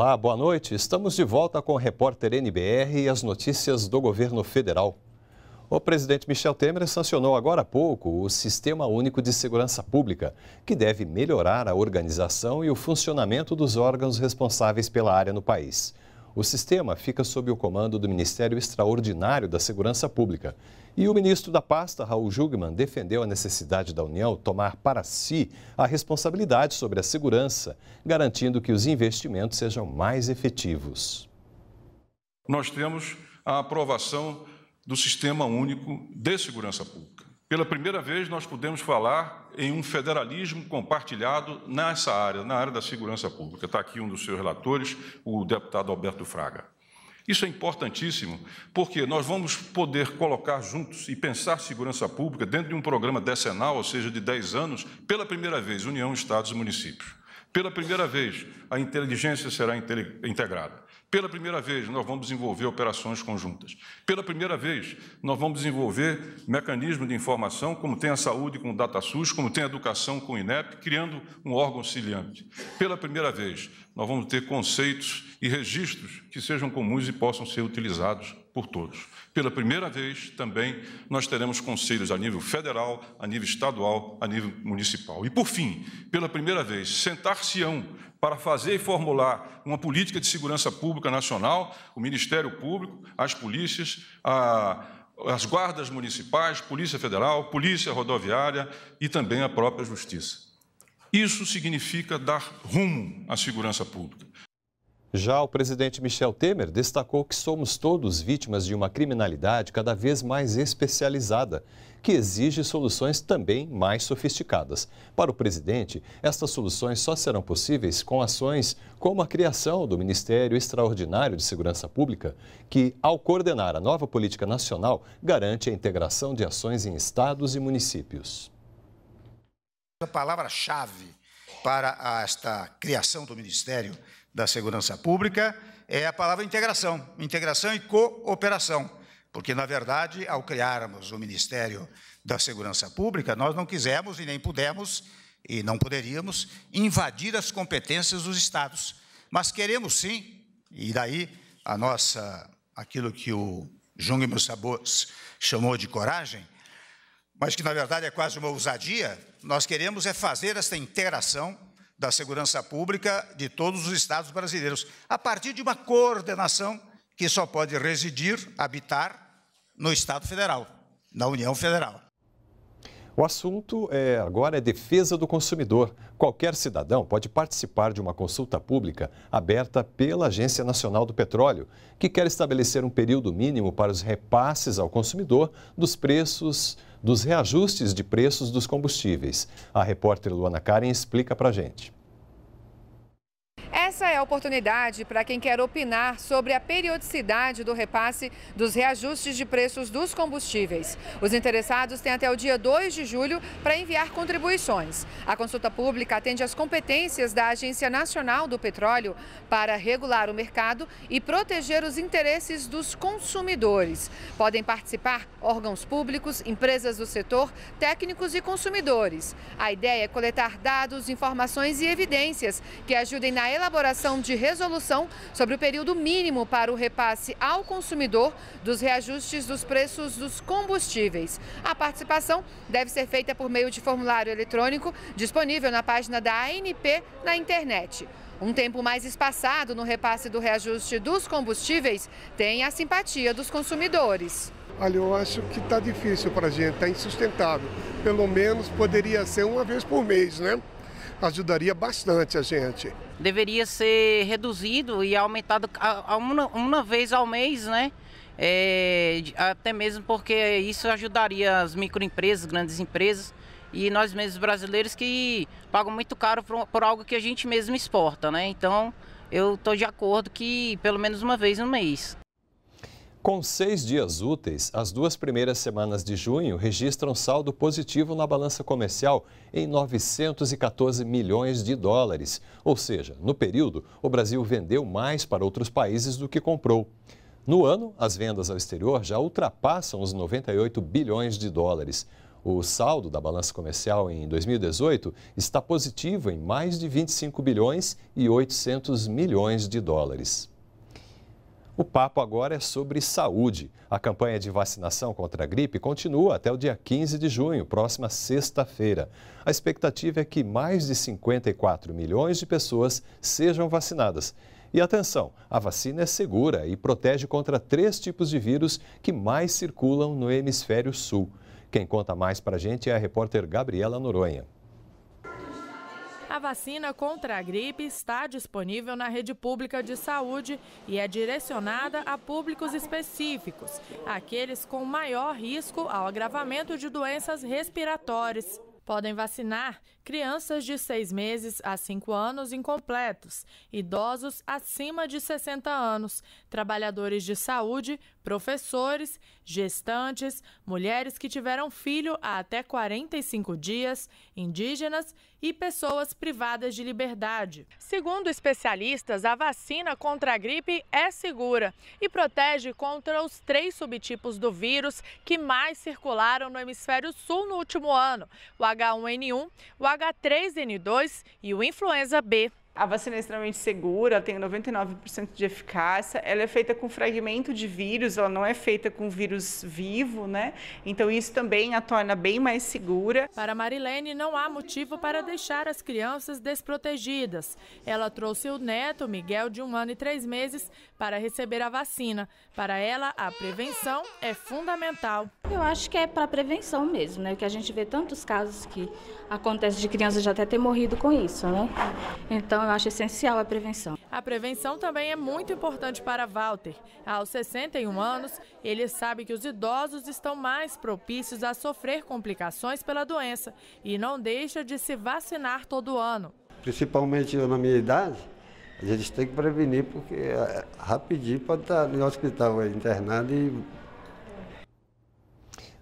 Olá, boa noite. Estamos de volta com o repórter NBR e as notícias do governo federal. O presidente Michel Temer sancionou agora há pouco o Sistema Único de Segurança Pública, que deve melhorar a organização e o funcionamento dos órgãos responsáveis pela área no país. O sistema fica sob o comando do Ministério Extraordinário da Segurança Pública e o ministro da pasta, Raul Jugman, defendeu a necessidade da União tomar para si a responsabilidade sobre a segurança, garantindo que os investimentos sejam mais efetivos. Nós temos a aprovação do Sistema Único de Segurança Pública. Pela primeira vez, nós podemos falar em um federalismo compartilhado nessa área, na área da segurança pública. Está aqui um dos seus relatores, o deputado Alberto Fraga. Isso é importantíssimo, porque nós vamos poder colocar juntos e pensar segurança pública dentro de um programa decenal, ou seja, de 10 anos, pela primeira vez, União, Estados e Municípios. Pela primeira vez, a inteligência será integrada. Pela primeira vez, nós vamos desenvolver operações conjuntas. Pela primeira vez, nós vamos desenvolver mecanismos de informação, como tem a saúde com o DataSUS, como tem a educação com o INEP, criando um órgão auxiliante. Pela primeira vez, nós vamos ter conceitos e registros que sejam comuns e possam ser utilizados por todos. Pela primeira vez, também, nós teremos conselhos a nível federal, a nível estadual, a nível municipal. E, por fim, pela primeira vez, sentar-se-ão para fazer e formular uma política de segurança pública nacional, o Ministério Público, as polícias, a, as guardas municipais, Polícia Federal, Polícia Rodoviária e também a própria Justiça. Isso significa dar rumo à segurança pública. Já o presidente Michel Temer destacou que somos todos vítimas de uma criminalidade cada vez mais especializada, que exige soluções também mais sofisticadas. Para o presidente, estas soluções só serão possíveis com ações como a criação do Ministério Extraordinário de Segurança Pública, que, ao coordenar a nova política nacional, garante a integração de ações em estados e municípios a palavra-chave para esta criação do Ministério da Segurança Pública é a palavra integração, integração e cooperação, porque, na verdade, ao criarmos o Ministério da Segurança Pública, nós não quisemos e nem pudemos e não poderíamos invadir as competências dos Estados, mas queremos sim, e daí a nossa, aquilo que o Jung Mussabos chamou de coragem, mas que na verdade é quase uma ousadia, nós queremos é fazer essa integração da segurança pública de todos os estados brasileiros, a partir de uma coordenação que só pode residir, habitar no Estado Federal, na União Federal. O assunto é, agora é defesa do consumidor. Qualquer cidadão pode participar de uma consulta pública aberta pela Agência Nacional do Petróleo, que quer estabelecer um período mínimo para os repasses ao consumidor dos preços, dos reajustes de preços dos combustíveis. A repórter Luana Karen explica para a gente. Essa é a oportunidade para quem quer opinar sobre a periodicidade do repasse dos reajustes de preços dos combustíveis. Os interessados têm até o dia 2 de julho para enviar contribuições. A consulta pública atende às competências da Agência Nacional do Petróleo para regular o mercado e proteger os interesses dos consumidores. Podem participar órgãos públicos, empresas do setor, técnicos e consumidores. A ideia é coletar dados, informações e evidências que ajudem na elaboração elaboração de resolução sobre o período mínimo para o repasse ao consumidor dos reajustes dos preços dos combustíveis. A participação deve ser feita por meio de formulário eletrônico disponível na página da ANP na internet. Um tempo mais espaçado no repasse do reajuste dos combustíveis tem a simpatia dos consumidores. Olha, eu acho que está difícil para a gente, está insustentável. Pelo menos poderia ser uma vez por mês, né? ajudaria bastante a gente. Deveria ser reduzido e aumentado a, a uma, uma vez ao mês, né? É, até mesmo porque isso ajudaria as microempresas, grandes empresas e nós mesmos brasileiros que pagam muito caro por, por algo que a gente mesmo exporta, né? Então eu estou de acordo que pelo menos uma vez no mês. Com seis dias úteis, as duas primeiras semanas de junho registram saldo positivo na balança comercial em 914 milhões de dólares. Ou seja, no período, o Brasil vendeu mais para outros países do que comprou. No ano, as vendas ao exterior já ultrapassam os 98 bilhões de dólares. O saldo da balança comercial em 2018 está positivo em mais de 25 bilhões e 800 milhões de dólares. O papo agora é sobre saúde. A campanha de vacinação contra a gripe continua até o dia 15 de junho, próxima sexta-feira. A expectativa é que mais de 54 milhões de pessoas sejam vacinadas. E atenção, a vacina é segura e protege contra três tipos de vírus que mais circulam no hemisfério sul. Quem conta mais para a gente é a repórter Gabriela Noronha. A vacina contra a gripe está disponível na rede pública de saúde e é direcionada a públicos específicos, aqueles com maior risco ao agravamento de doenças respiratórias. Podem vacinar crianças de seis meses a cinco anos incompletos, idosos acima de 60 anos, trabalhadores de saúde, professores, gestantes, mulheres que tiveram filho há até 45 dias, indígenas e pessoas privadas de liberdade. Segundo especialistas, a vacina contra a gripe é segura e protege contra os três subtipos do vírus que mais circularam no hemisfério sul no último ano: o H1N1, o H3N2 e o influenza B. A vacina é extremamente segura, tem 99% de eficácia. Ela é feita com fragmento de vírus, ela não é feita com vírus vivo, né? Então isso também a torna bem mais segura. Para Marilene, não há motivo para deixar as crianças desprotegidas. Ela trouxe o neto, Miguel, de um ano e três meses, para receber a vacina. Para ela, a prevenção é fundamental. Eu acho que é para prevenção mesmo, né? Que a gente vê tantos casos que acontece de crianças já até ter morrido com isso, né? Então eu acho essencial a prevenção. A prevenção também é muito importante para Walter. Aos 61 anos, ele sabe que os idosos estão mais propícios a sofrer complicações pela doença e não deixa de se vacinar todo ano. Principalmente eu na minha idade, a gente tem que prevenir porque eh, rapidinho pode estar no hospital eh, internado e